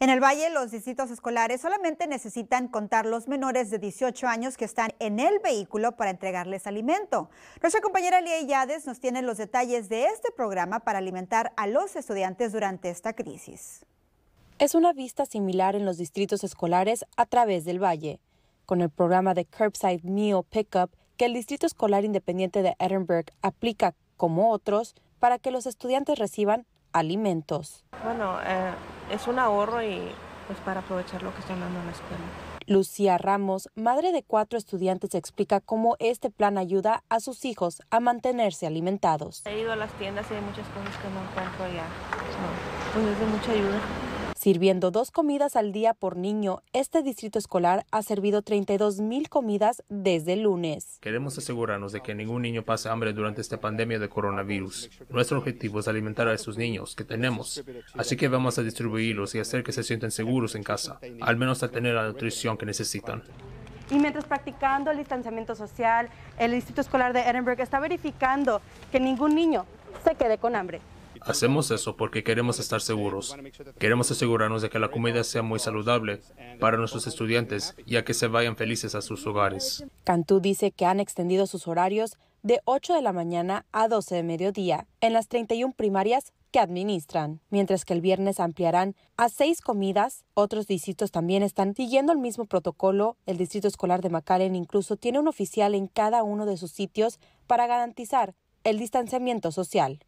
En el Valle, los distritos escolares solamente necesitan contar los menores de 18 años que están en el vehículo para entregarles alimento. Nuestra compañera Lia Yades nos tiene los detalles de este programa para alimentar a los estudiantes durante esta crisis. Es una vista similar en los distritos escolares a través del Valle. Con el programa de Curbside Meal Pickup que el Distrito Escolar Independiente de Edinburgh aplica, como otros, para que los estudiantes reciban alimentos. Bueno, eh, es un ahorro y pues para aprovechar lo que están dando en la escuela. Lucía Ramos, madre de cuatro estudiantes, explica cómo este plan ayuda a sus hijos a mantenerse alimentados. He ido a las tiendas y hay muchas cosas que no encuentro ya, pues es de mucha ayuda. Sirviendo dos comidas al día por niño, este distrito escolar ha servido 32 mil comidas desde el lunes. Queremos asegurarnos de que ningún niño pase hambre durante esta pandemia de coronavirus. Nuestro objetivo es alimentar a esos niños que tenemos, así que vamos a distribuirlos y hacer que se sientan seguros en casa, al menos al tener la nutrición que necesitan. Y mientras practicando el distanciamiento social, el Distrito Escolar de Edinburgh está verificando que ningún niño se quede con hambre. Hacemos eso porque queremos estar seguros. Queremos asegurarnos de que la comida sea muy saludable para nuestros estudiantes, a que se vayan felices a sus hogares. Cantú dice que han extendido sus horarios de 8 de la mañana a 12 de mediodía en las 31 primarias que administran, mientras que el viernes ampliarán a seis comidas. Otros distritos también están siguiendo el mismo protocolo. El Distrito Escolar de McAllen incluso tiene un oficial en cada uno de sus sitios para garantizar el distanciamiento social.